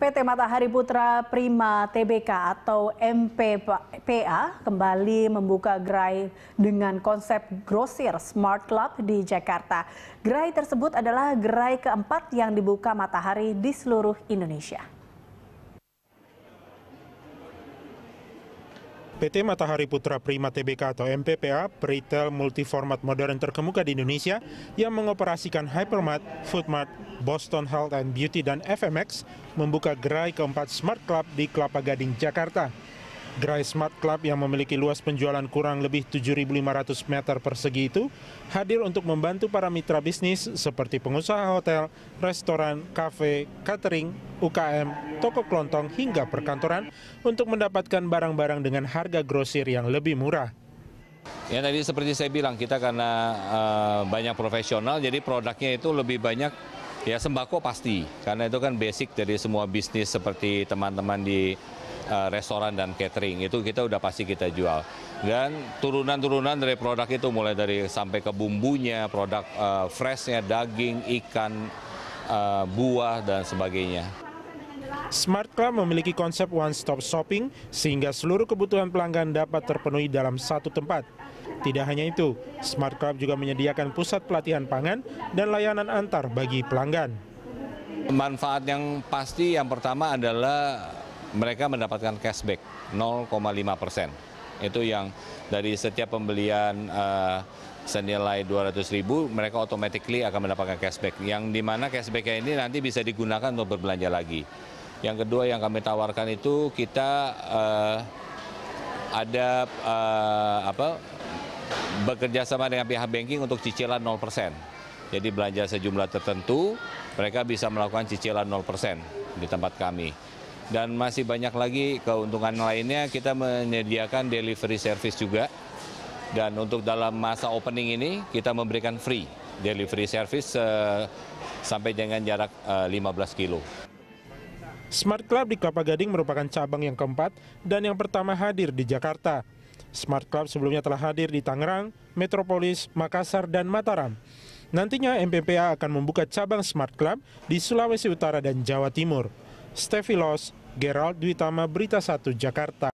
PT Matahari Putra Prima TBK atau MPPA kembali membuka gerai dengan konsep grosir Smart Club di Jakarta. Gerai tersebut adalah gerai keempat yang dibuka Matahari di seluruh Indonesia. PT Matahari Putra Prima Tbk atau MPPA, retail multiformat modern terkemuka di Indonesia yang mengoperasikan Hypermart, Foodmart, Boston Health and Beauty dan FMX membuka gerai keempat Smart Club di Kelapa Gading, Jakarta. Gerai Smart Club yang memiliki luas penjualan kurang lebih 7.500 meter persegi itu hadir untuk membantu para mitra bisnis seperti pengusaha hotel, restoran, kafe, catering, UKM, toko kelontong hingga perkantoran untuk mendapatkan barang-barang dengan harga grosir yang lebih murah. Ya tadi seperti saya bilang kita karena uh, banyak profesional jadi produknya itu lebih banyak Ya sembako pasti, karena itu kan basic dari semua bisnis seperti teman-teman di uh, restoran dan catering itu kita udah pasti kita jual. Dan turunan-turunan dari produk itu mulai dari sampai ke bumbunya, produk uh, freshnya, daging, ikan, uh, buah dan sebagainya. Smart Club memiliki konsep one-stop shopping sehingga seluruh kebutuhan pelanggan dapat terpenuhi dalam satu tempat. Tidak hanya itu, Smart Club juga menyediakan pusat pelatihan pangan dan layanan antar bagi pelanggan. Manfaat yang pasti yang pertama adalah mereka mendapatkan cashback 0,5 persen. Itu yang dari setiap pembelian uh, senilai 200 ribu, mereka automatically akan mendapatkan cashback. Yang dimana cashbacknya ini nanti bisa digunakan untuk berbelanja lagi. Yang kedua yang kami tawarkan itu kita uh, ada uh, apa bekerja sama dengan pihak banking untuk cicilan 0%. Jadi belanja sejumlah tertentu mereka bisa melakukan cicilan 0% di tempat kami. Dan masih banyak lagi keuntungan lainnya kita menyediakan delivery service juga. Dan untuk dalam masa opening ini kita memberikan free delivery service uh, sampai dengan jarak uh, 15 kilo. Smart Club di Kelapa Gading merupakan cabang yang keempat dan yang pertama hadir di Jakarta. Smart Club sebelumnya telah hadir di Tangerang, Metropolis, Makassar, dan Mataram. Nantinya MPPA akan membuka cabang Smart Club di Sulawesi Utara dan Jawa Timur. Steffi Los, Gerald Dwitama, Berita 1, Jakarta.